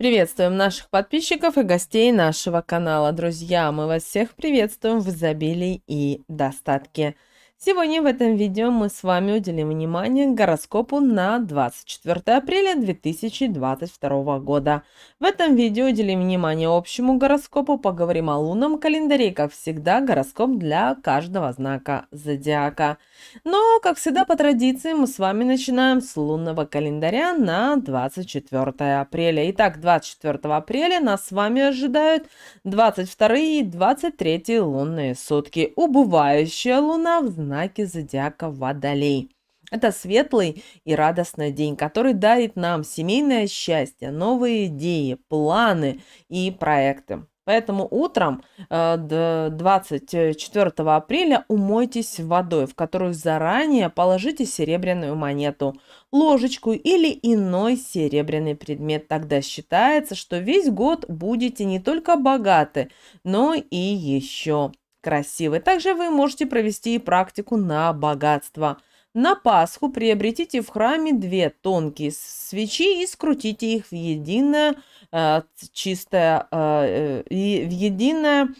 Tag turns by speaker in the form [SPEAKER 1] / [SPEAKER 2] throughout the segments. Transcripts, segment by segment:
[SPEAKER 1] Приветствуем наших подписчиков и гостей нашего канала. Друзья, мы вас всех приветствуем в изобилии и достатке. Сегодня в этом видео мы с вами уделим внимание гороскопу на 24 апреля 2022 года. В этом видео уделим внимание общему гороскопу, поговорим о лунном календаре и, как всегда, гороскоп для каждого знака зодиака. Но, как всегда, по традиции мы с вами начинаем с лунного календаря на 24 апреля. Итак, 24 апреля нас с вами ожидают 22 и 23 лунные сутки. Убывающая луна в знаке зодиака Водолей. Это светлый и радостный день, который дарит нам семейное счастье, новые идеи, планы и проекты. Поэтому утром 24 э, апреля умойтесь водой, в которую заранее положите серебряную монету, ложечку или иной серебряный предмет. Тогда считается, что весь год будете не только богаты, но и еще красивой. Также вы можете провести и практику на богатство. На Пасху приобретите в храме две тонкие свечи и скрутите их в единое э, чистое э, э, в единое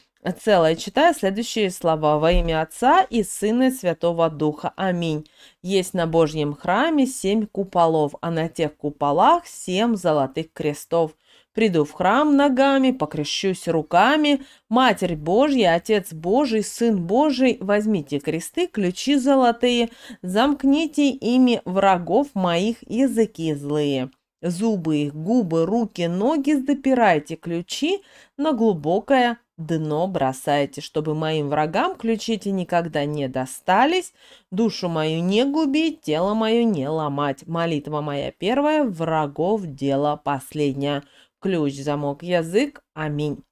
[SPEAKER 1] целое, читая следующие слова «Во имя Отца и Сына и Святого Духа. Аминь». Есть на Божьем храме семь куполов, а на тех куполах семь золотых крестов – Приду в храм ногами, покрещусь руками. Матерь Божья, Отец Божий, Сын Божий, возьмите кресты, ключи золотые, замкните ими врагов моих языки злые. Зубы их, губы, руки, ноги сдопирайте, ключи на глубокое дно бросайте, чтобы моим врагам ключи ключите никогда не достались, душу мою не губить, тело мое не ломать. Молитва моя первая, врагов дело последнее ключ, замок, язык. Аминь.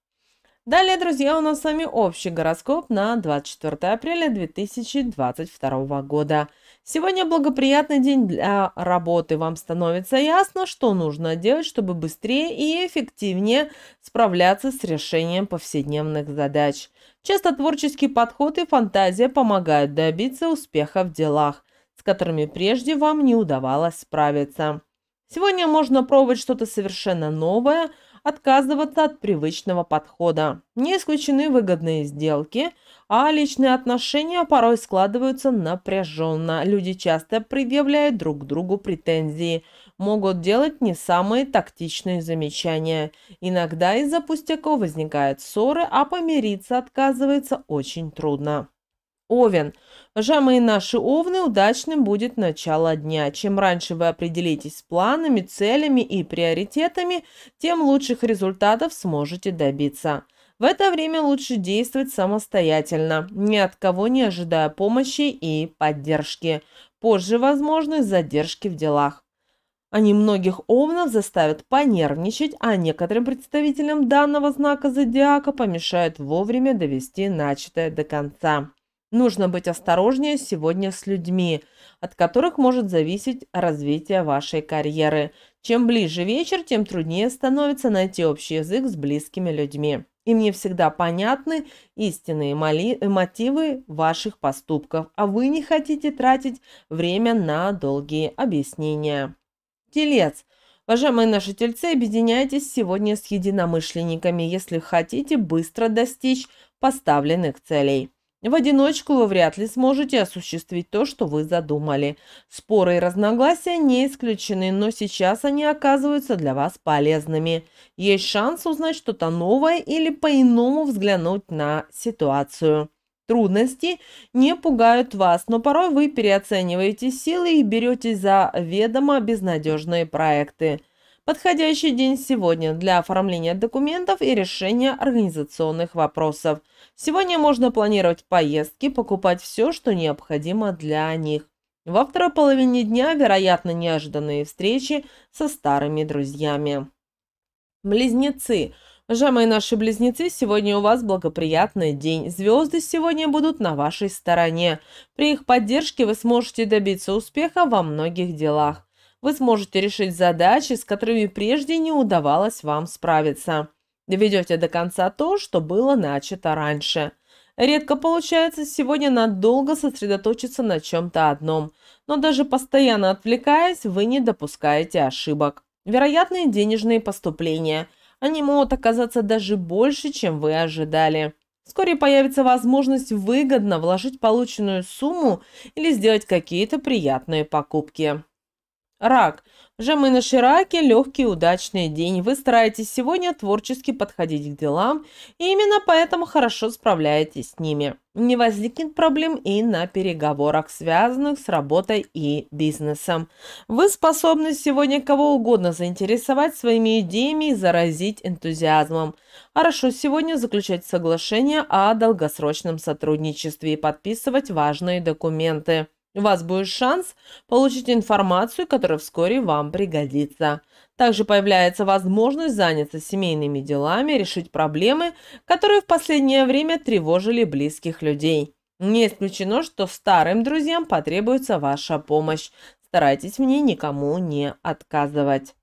[SPEAKER 1] Далее, друзья, у нас с вами общий гороскоп на 24 апреля 2022 года. Сегодня благоприятный день для работы. Вам становится ясно, что нужно делать, чтобы быстрее и эффективнее справляться с решением повседневных задач. Часто творческий подход и фантазия помогают добиться успеха в делах, с которыми прежде вам не удавалось справиться. Сегодня можно пробовать что-то совершенно новое, отказываться от привычного подхода. Не исключены выгодные сделки, а личные отношения порой складываются напряженно. Люди часто предъявляют друг другу претензии, могут делать не самые тактичные замечания. Иногда из-за пустяков возникают ссоры, а помириться отказывается очень трудно. Овен. Уважаемые наши овны, удачным будет начало дня. Чем раньше вы определитесь с планами, целями и приоритетами, тем лучших результатов сможете добиться. В это время лучше действовать самостоятельно, ни от кого не ожидая помощи и поддержки. Позже возможны задержки в делах. Они многих овнов заставят понервничать, а некоторым представителям данного знака зодиака помешают вовремя довести начатое до конца. Нужно быть осторожнее сегодня с людьми, от которых может зависеть развитие вашей карьеры. Чем ближе вечер, тем труднее становится найти общий язык с близкими людьми. Им не всегда понятны истинные мотивы ваших поступков, а вы не хотите тратить время на долгие объяснения. Телец. Уважаемые наши тельцы, объединяйтесь сегодня с единомышленниками, если хотите быстро достичь поставленных целей. В одиночку вы вряд ли сможете осуществить то, что вы задумали. Споры и разногласия не исключены, но сейчас они оказываются для вас полезными. Есть шанс узнать что-то новое или по-иному взглянуть на ситуацию. Трудности не пугают вас, но порой вы переоцениваете силы и берете за ведомо безнадежные проекты – Подходящий день сегодня для оформления документов и решения организационных вопросов. Сегодня можно планировать поездки, покупать все, что необходимо для них. Во второй половине дня, вероятно, неожиданные встречи со старыми друзьями. Близнецы. Уважаемые наши близнецы, сегодня у вас благоприятный день. Звезды сегодня будут на вашей стороне. При их поддержке вы сможете добиться успеха во многих делах вы сможете решить задачи, с которыми прежде не удавалось вам справиться. Доведете до конца то, что было начато раньше. Редко получается сегодня надолго сосредоточиться на чем-то одном, но даже постоянно отвлекаясь, вы не допускаете ошибок. Вероятные денежные поступления. Они могут оказаться даже больше, чем вы ожидали. Вскоре появится возможность выгодно вложить полученную сумму или сделать какие-то приятные покупки. Рак. Жемы на Шираке – легкий и удачный день. Вы стараетесь сегодня творчески подходить к делам, и именно поэтому хорошо справляетесь с ними. Не возникнет проблем и на переговорах, связанных с работой и бизнесом. Вы способны сегодня кого угодно заинтересовать своими идеями и заразить энтузиазмом. Хорошо сегодня заключать соглашение о долгосрочном сотрудничестве и подписывать важные документы. У вас будет шанс получить информацию, которая вскоре вам пригодится. Также появляется возможность заняться семейными делами, решить проблемы, которые в последнее время тревожили близких людей. Не исключено, что старым друзьям потребуется ваша помощь. Старайтесь мне никому не отказывать.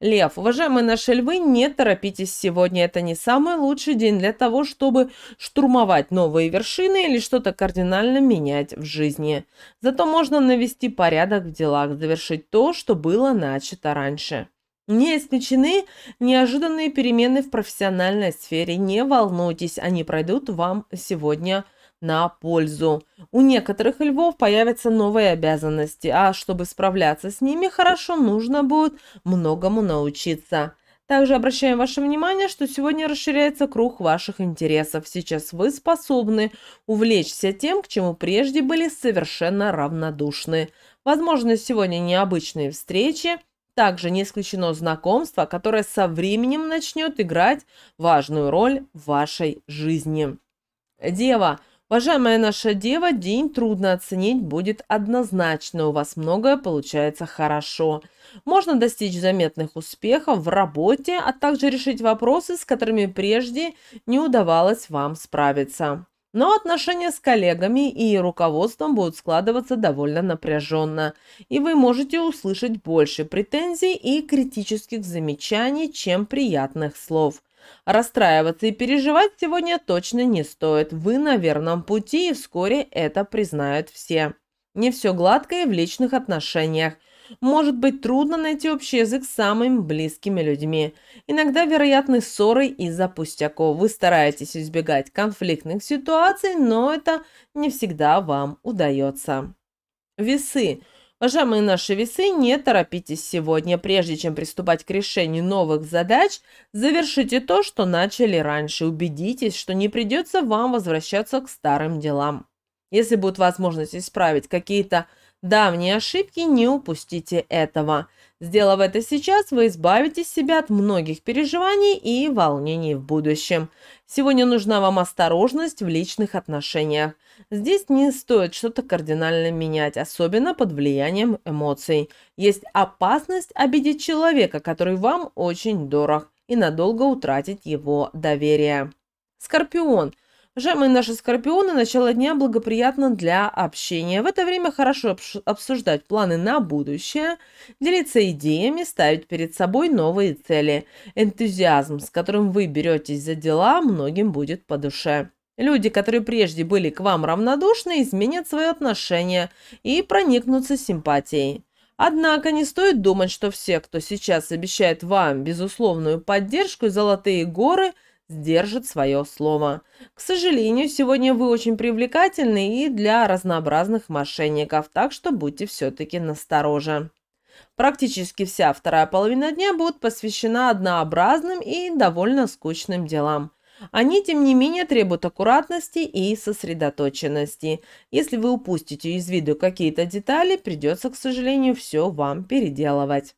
[SPEAKER 1] Лев, уважаемые наши львы, не торопитесь сегодня. Это не самый лучший день для того, чтобы штурмовать новые вершины или что-то кардинально менять в жизни. Зато можно навести порядок в делах, завершить то, что было начато раньше. Не исключены неожиданные перемены в профессиональной сфере. Не волнуйтесь, они пройдут вам сегодня – на пользу. У некоторых львов появятся новые обязанности, а чтобы справляться с ними хорошо, нужно будет многому научиться. Также обращаем ваше внимание, что сегодня расширяется круг ваших интересов. Сейчас вы способны увлечься тем, к чему прежде были совершенно равнодушны. Возможно, сегодня необычные встречи, также не исключено знакомство, которое со временем начнет играть важную роль в вашей жизни. Дева – Уважаемая наша дева, день трудно оценить будет однозначно, у вас многое получается хорошо. Можно достичь заметных успехов в работе, а также решить вопросы, с которыми прежде не удавалось вам справиться. Но отношения с коллегами и руководством будут складываться довольно напряженно, и вы можете услышать больше претензий и критических замечаний, чем приятных слов – Расстраиваться и переживать сегодня точно не стоит. Вы на верном пути, и вскоре это признают все. Не все гладко и в личных отношениях. Может быть трудно найти общий язык с самыми близкими людьми. Иногда вероятны ссоры из-за пустяков. Вы стараетесь избегать конфликтных ситуаций, но это не всегда вам удается. Весы – Уважаемые наши весы, не торопитесь сегодня. Прежде чем приступать к решению новых задач, завершите то, что начали раньше. Убедитесь, что не придется вам возвращаться к старым делам. Если будет возможность исправить какие-то давние ошибки, не упустите этого. Сделав это сейчас, вы избавите себя от многих переживаний и волнений в будущем. Сегодня нужна вам осторожность в личных отношениях. Здесь не стоит что-то кардинально менять, особенно под влиянием эмоций. Есть опасность обидеть человека, который вам очень дорог, и надолго утратить его доверие. Скорпион – Жемы и наши скорпионы – начало дня благоприятно для общения. В это время хорошо обсуждать планы на будущее, делиться идеями, ставить перед собой новые цели. Энтузиазм, с которым вы беретесь за дела, многим будет по душе. Люди, которые прежде были к вам равнодушны, изменят свое отношение и проникнутся симпатией. Однако не стоит думать, что все, кто сейчас обещает вам безусловную поддержку и золотые горы – сдержит свое слово. К сожалению, сегодня вы очень привлекательны и для разнообразных мошенников, так что будьте все-таки настороже. Практически вся вторая половина дня будет посвящена однообразным и довольно скучным делам. Они, тем не менее, требуют аккуратности и сосредоточенности. Если вы упустите из виду какие-то детали, придется, к сожалению, все вам переделывать.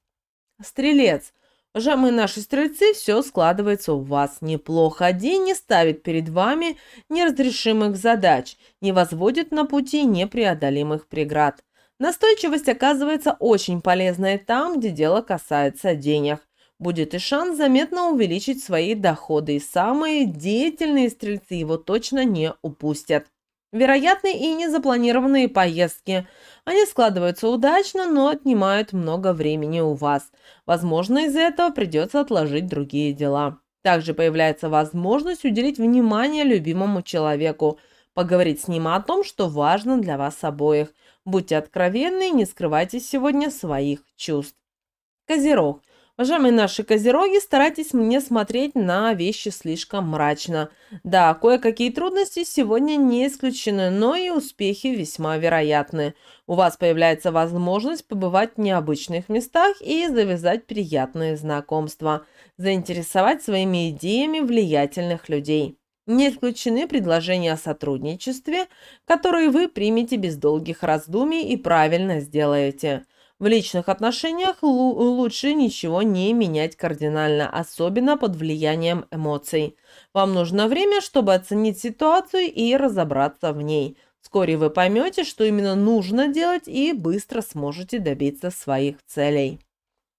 [SPEAKER 1] Стрелец – Жамы наши стрельцы, все складывается у вас неплохо. День не ставит перед вами неразрешимых задач, не возводит на пути непреодолимых преград. Настойчивость оказывается очень полезной там, где дело касается денег. Будет и шанс заметно увеличить свои доходы, и самые деятельные стрельцы его точно не упустят. Вероятны и незапланированные поездки. Они складываются удачно, но отнимают много времени у вас. Возможно, из-за этого придется отложить другие дела. Также появляется возможность уделить внимание любимому человеку, поговорить с ним о том, что важно для вас обоих. Будьте откровенны и не скрывайте сегодня своих чувств. Козерог – Уважаемые наши козероги, старайтесь мне смотреть на вещи слишком мрачно. Да, кое-какие трудности сегодня не исключены, но и успехи весьма вероятны. У вас появляется возможность побывать в необычных местах и завязать приятные знакомства, заинтересовать своими идеями влиятельных людей. Не исключены предложения о сотрудничестве, которые вы примете без долгих раздумий и правильно сделаете. В личных отношениях лучше ничего не менять кардинально, особенно под влиянием эмоций. Вам нужно время, чтобы оценить ситуацию и разобраться в ней. Вскоре вы поймете, что именно нужно делать и быстро сможете добиться своих целей.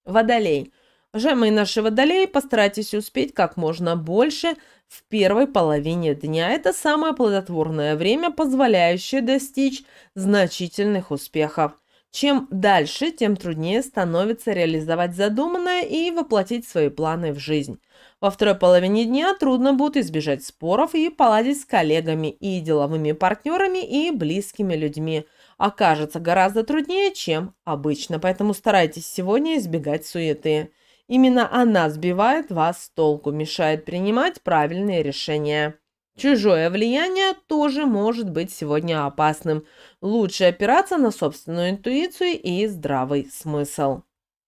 [SPEAKER 1] Водолей. Уважаемые наши водолеи, постарайтесь успеть как можно больше в первой половине дня. Это самое плодотворное время, позволяющее достичь значительных успехов. Чем дальше, тем труднее становится реализовать задуманное и воплотить свои планы в жизнь. Во второй половине дня трудно будет избежать споров и поладить с коллегами и деловыми партнерами и близкими людьми. Окажется гораздо труднее, чем обычно, поэтому старайтесь сегодня избегать суеты. Именно она сбивает вас с толку, мешает принимать правильные решения. Чужое влияние тоже может быть сегодня опасным. Лучше опираться на собственную интуицию и здравый смысл.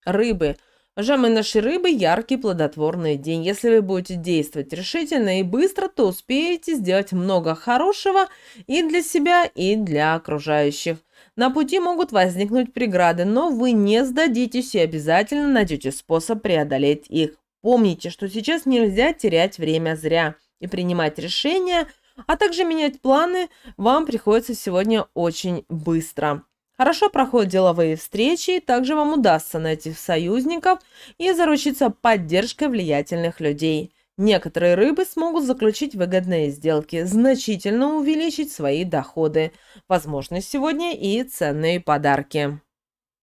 [SPEAKER 1] Рыбы. Жамы нашей рыбы – яркий плодотворный день. Если вы будете действовать решительно и быстро, то успеете сделать много хорошего и для себя, и для окружающих. На пути могут возникнуть преграды, но вы не сдадитесь и обязательно найдете способ преодолеть их. Помните, что сейчас нельзя терять время зря – и принимать решения, а также менять планы вам приходится сегодня очень быстро. Хорошо проходят деловые встречи, также вам удастся найти союзников и заручиться поддержкой влиятельных людей. Некоторые рыбы смогут заключить выгодные сделки, значительно увеличить свои доходы. Возможно, сегодня и ценные подарки.